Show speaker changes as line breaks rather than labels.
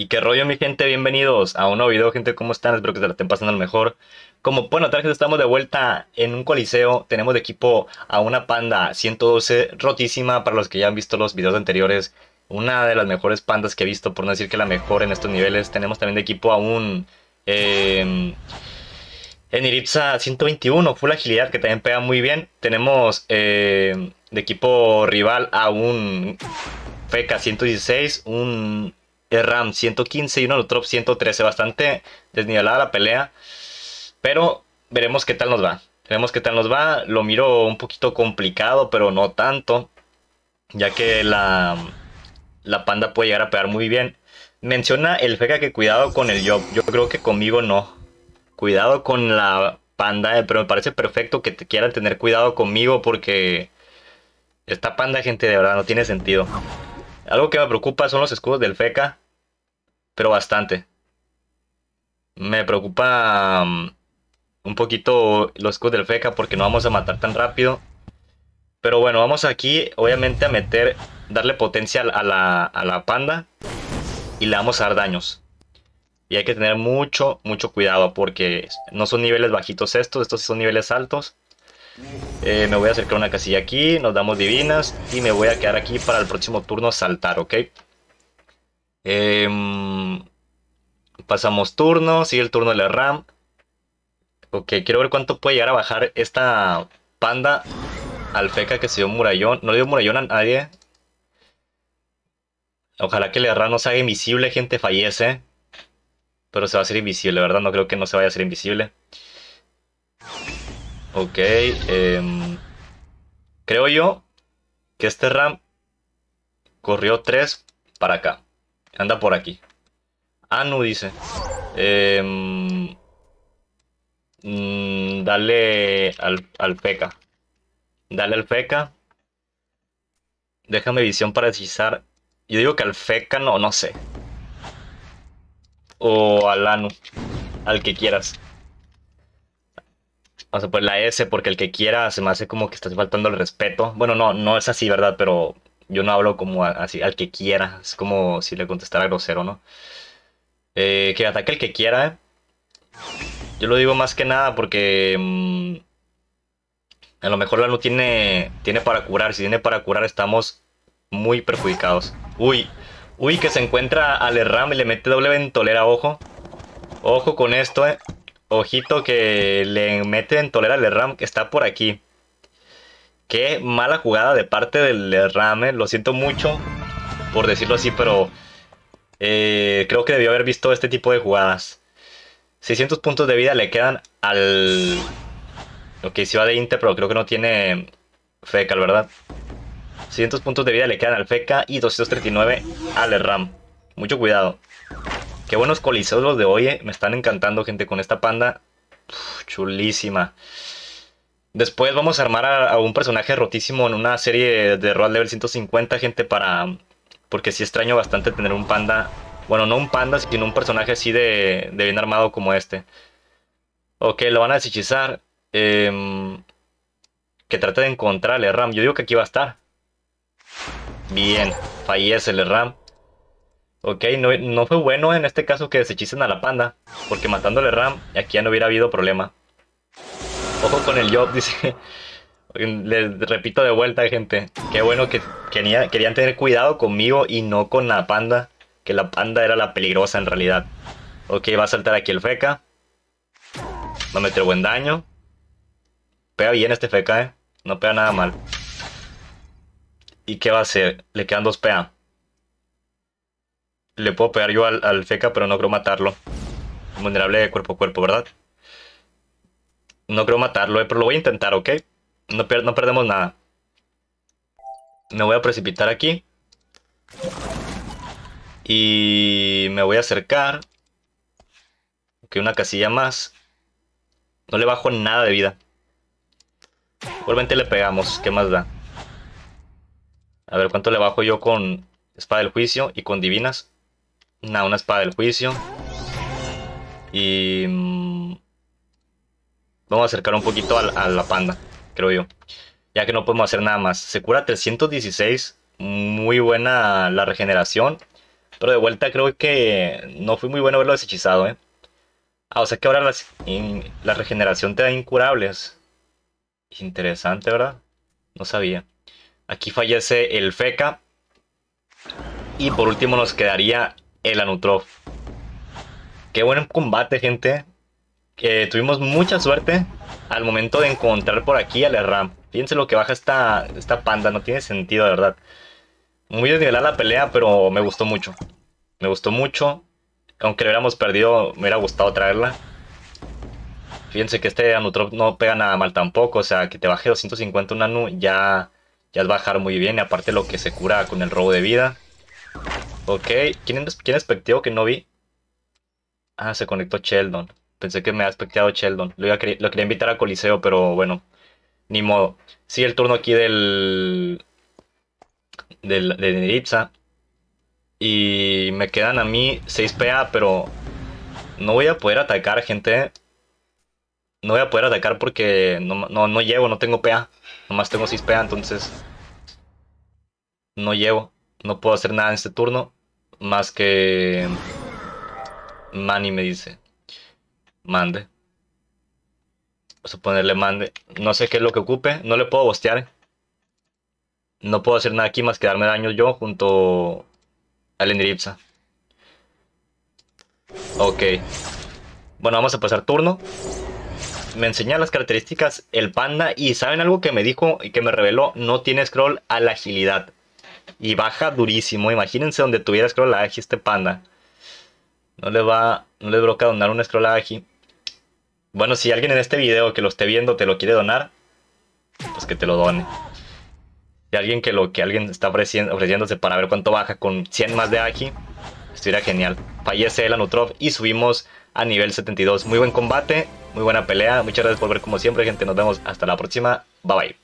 Y qué rollo, mi gente, bienvenidos a un nuevo video, gente, ¿cómo están? Espero que se la estén pasando lo mejor. Como pueden notar, estamos de vuelta en un coliseo. Tenemos de equipo a una panda 112 rotísima para los que ya han visto los videos anteriores. Una de las mejores pandas que he visto, por no decir que la mejor en estos niveles. Tenemos también de equipo a un... Em, en Iripsa 121, full agilidad, que también pega muy bien. Tenemos em, de equipo rival a un FECA 116, un RAM 115 y uno otro 113. Bastante desnivelada la pelea. Pero veremos qué tal nos va. Veremos qué tal nos va. Lo miro un poquito complicado, pero no tanto. Ya que la, la panda puede llegar a pegar muy bien. Menciona el Feca que cuidado con el Job. Yo creo que conmigo no. Cuidado con la panda, eh, pero me parece perfecto que te quieran tener cuidado conmigo porque esta panda, gente, de verdad no tiene sentido. Algo que me preocupa son los escudos del Feca pero bastante. Me preocupa mm, un poquito los Q del feca porque no vamos a matar tan rápido. Pero bueno, vamos aquí obviamente a meter, darle potencia a la, panda y le vamos a dar daños. Y hay que tener mucho, mucho cuidado porque no son niveles bajitos estos, estos son niveles altos. Eh, me voy a acercar a una casilla aquí, nos damos divinas y me voy a quedar aquí para el próximo turno saltar, ¿ok? Em, pasamos turno, sigue el turno de la RAM. Ok, quiero ver cuánto puede llegar a bajar esta panda al feca que se dio murallón. No le dio murallón a nadie. Ojalá que la RAM no se haga invisible, gente, fallece. Pero se va a hacer invisible, ¿verdad? No creo que no se vaya a hacer invisible. Ok, em, creo yo que este RAM corrió 3 para acá. Anda por aquí. Anu dice. Em, mm, dale al, al Dale al peca. Déjame visión para precisar Yo digo que al feca no, no sé. O al anu. Al que quieras. Vamos a poner pues la S porque el que quiera se me hace como que estás faltando el respeto. Bueno, no, no es así, ¿verdad? Pero yo no hablo como así al que quiera, es como si le contestara grosero, ¿no? Eh, que ataque el que quiera, ¿eh? Yo lo digo más que nada porque mm, a lo mejor la no tiene, tiene para curar, si tiene para curar estamos muy perjudicados. Uy, uy, que se encuentra al RAM. y le mete doble ventolera, ojo. Ojo con esto, eh. Ojito que le mete ventolera al RAM que está por aquí. Qué mala jugada de parte del RAM. Lo siento mucho por decirlo así, pero eh, creo que debió haber visto este tipo de jugadas. 600 puntos de vida le quedan al... lo si va de Inter, pero creo que no tiene la ¿verdad? 600 puntos de vida le quedan al Feca y 239 al Ram. Mucho cuidado. Qué buenos coliseos los de hoy, me están encantando, gente, con esta panda. chulísima. Después vamos a armar a, un personaje rotísimo en una serie de Road Level 150, gente, para... Porque sí extraño bastante tener un panda. Bueno, no un panda, sino un personaje así de, bien armado como este. Ok, lo van a deshechizar. Em, que trate de encontrarle Ram. Yo digo que aquí va a estar. Bien, fallece el Ram. Ok, no, fue bueno en este caso que deshechicen a la panda. Porque matándole Ram, aquí ya no hubiera habido problema. Ojo con el job, dice. Les repito de vuelta, gente. Qué bueno que querían tener cuidado conmigo y no con la panda. Que la panda era la peligrosa en realidad. Ok, va a saltar aquí el feca. Va a meter buen daño. Pega bien este feca, eh. No pega nada mal. ¿Y qué va a hacer? Le quedan dos PA. Le puedo pegar yo al, al feca, pero no creo matarlo. Vulnerable de cuerpo a cuerpo, ¿verdad? No creo matarlo, eh, pero lo voy a intentar, ¿ok? No, no perdemos nada. Me voy a precipitar aquí. Y me voy a acercar. Ok, una casilla más. No le bajo nada de vida. Igualmente le pegamos. ¿Qué más da? A ver, ¿cuánto le bajo yo con espada del juicio y con divinas? Nada, una espada del juicio. Y... Mm, Vamos a acercar un poquito a, la panda, creo yo. Ya que no podemos hacer nada más. Se cura 316. Muy buena la regeneración. Pero de vuelta creo que no fue muy bueno verlo deshechizado, ¿eh? Ah, o sea que ahora la regeneración te da incurables. Interesante, ¿verdad? No sabía. Aquí fallece el Feca. Y por último nos quedaría el Anutrof. Qué buen combate, gente tuvimos mucha suerte al momento de encontrar por aquí a la RAM. Fíjense lo que baja esta, esta panda, no tiene sentido, de verdad. Muy desnivelada la pelea, pero me gustó mucho. Me gustó mucho. Aunque lo hubiéramos perdido, me hubiera gustado traerla. Fíjense que este Anutrop no pega nada mal tampoco. O sea, que te baje 250 un Anu ya, ya es bajar muy bien. Y aparte lo que se cura con el robo de vida. Ok, ¿quién quién que no vi? Ah, se conectó Sheldon. Pensé que me había expectado Sheldon. Lo, quería invitar a Coliseo, pero bueno, ni modo. Sigue el turno aquí del. del de Neritza. Y me quedan a mí 6 PA, pero. No voy a poder atacar, gente. No voy a poder atacar porque no, no, no llevo, no tengo PA. Nomás tengo 6 PA, entonces. No llevo. No puedo hacer nada en este turno. Más que. Manny me dice. Mande. Vamos a ponerle mande. No sé qué es lo que ocupe. No le puedo bostear. No puedo hacer nada aquí más que darme daño yo junto al Endripsa. Ok. Bueno, vamos a pasar turno. Me enseña las características el panda. Y ¿saben algo que me dijo y que me reveló? No tiene scroll a la agilidad. Y baja durísimo. Imagínense donde tuviera scroll a este panda. No le va... No le broca donar un scroll a Agi. Bueno, si alguien en este video que lo esté viendo te lo quiere donar, pues que te lo done. Y alguien que lo que alguien está ofreciéndose para ver cuánto baja con 100 más de Aji, estuviera genial. Fallece el Anutrov y subimos a nivel 72. Muy buen combate, muy buena pelea. Muchas gracias por ver como siempre, gente. Nos vemos hasta la próxima. Bye bye.